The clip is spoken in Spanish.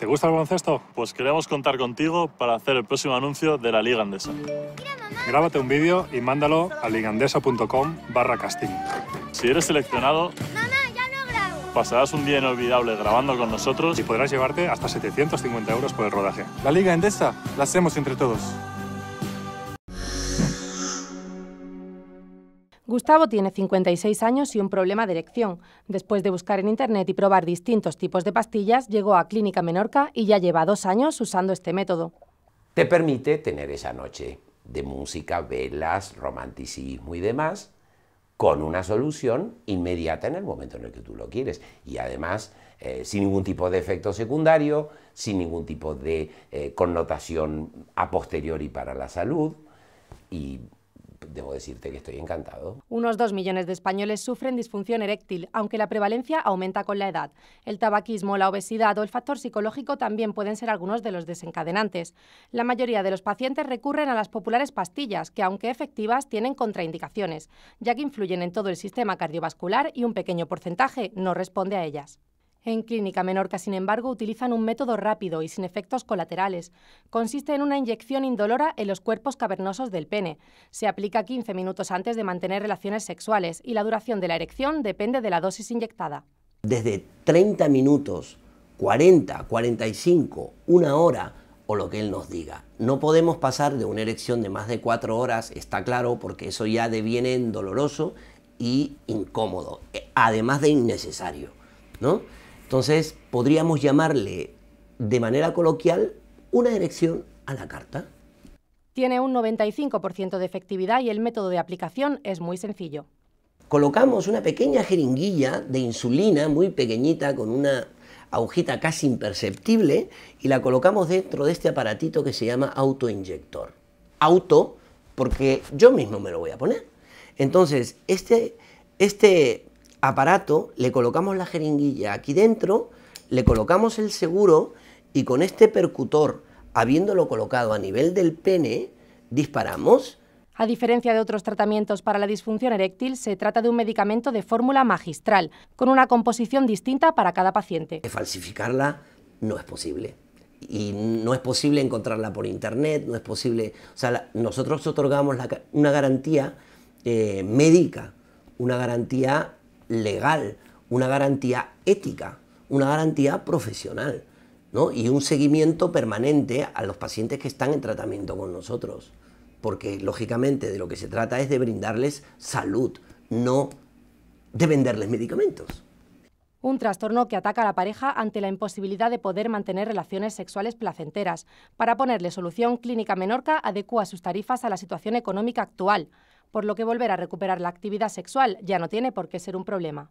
¿Te gusta el baloncesto? Pues queremos contar contigo para hacer el próximo anuncio de la Liga Andesa. Grábate un vídeo y mándalo a ligandesa.com barra casting. Si eres seleccionado, pasarás un día inolvidable grabando con nosotros y podrás llevarte hasta 750 euros por el rodaje. La Liga Endesa la hacemos entre todos. Gustavo tiene 56 años y un problema de erección. Después de buscar en Internet y probar distintos tipos de pastillas, llegó a Clínica Menorca y ya lleva dos años usando este método. Te permite tener esa noche de música, velas, romanticismo y demás, con una solución inmediata en el momento en el que tú lo quieres. Y además, eh, sin ningún tipo de efecto secundario, sin ningún tipo de eh, connotación a posteriori para la salud. Y debo decirte que estoy encantado. Unos dos millones de españoles sufren disfunción eréctil, aunque la prevalencia aumenta con la edad. El tabaquismo, la obesidad o el factor psicológico también pueden ser algunos de los desencadenantes. La mayoría de los pacientes recurren a las populares pastillas, que aunque efectivas, tienen contraindicaciones, ya que influyen en todo el sistema cardiovascular y un pequeño porcentaje no responde a ellas. En Clínica Menorca, sin embargo, utilizan un método rápido y sin efectos colaterales. Consiste en una inyección indolora en los cuerpos cavernosos del pene. Se aplica 15 minutos antes de mantener relaciones sexuales y la duración de la erección depende de la dosis inyectada. Desde 30 minutos, 40, 45, una hora o lo que él nos diga. No podemos pasar de una erección de más de 4 horas, está claro, porque eso ya deviene doloroso y incómodo, eh, además de innecesario, ¿no? Entonces, podríamos llamarle de manera coloquial una erección a la carta. Tiene un 95% de efectividad y el método de aplicación es muy sencillo. Colocamos una pequeña jeringuilla de insulina, muy pequeñita, con una agujita casi imperceptible, y la colocamos dentro de este aparatito que se llama autoinyector. Auto, porque yo mismo me lo voy a poner. Entonces, este, este aparato, le colocamos la jeringuilla aquí dentro, le colocamos el seguro y con este percutor, habiéndolo colocado a nivel del pene, disparamos. A diferencia de otros tratamientos para la disfunción eréctil, se trata de un medicamento de fórmula magistral, con una composición distinta para cada paciente. Falsificarla no es posible. Y no es posible encontrarla por internet, no es posible... O sea, nosotros otorgamos una garantía eh, médica, una garantía legal, una garantía ética, una garantía profesional y un seguimiento permanente a los pacientes que están en tratamiento con nosotros. Porque lógicamente de lo que se trata es de brindarles salud, no de venderles medicamentos. Un trastorno que ataca a la pareja ante la imposibilidad de poder mantener relaciones sexuales placenteras. Para ponerle solución, Clínica Menorca adecua sus tarifas a la situación económica actual por lo que volver a recuperar la actividad sexual ya no tiene por qué ser un problema.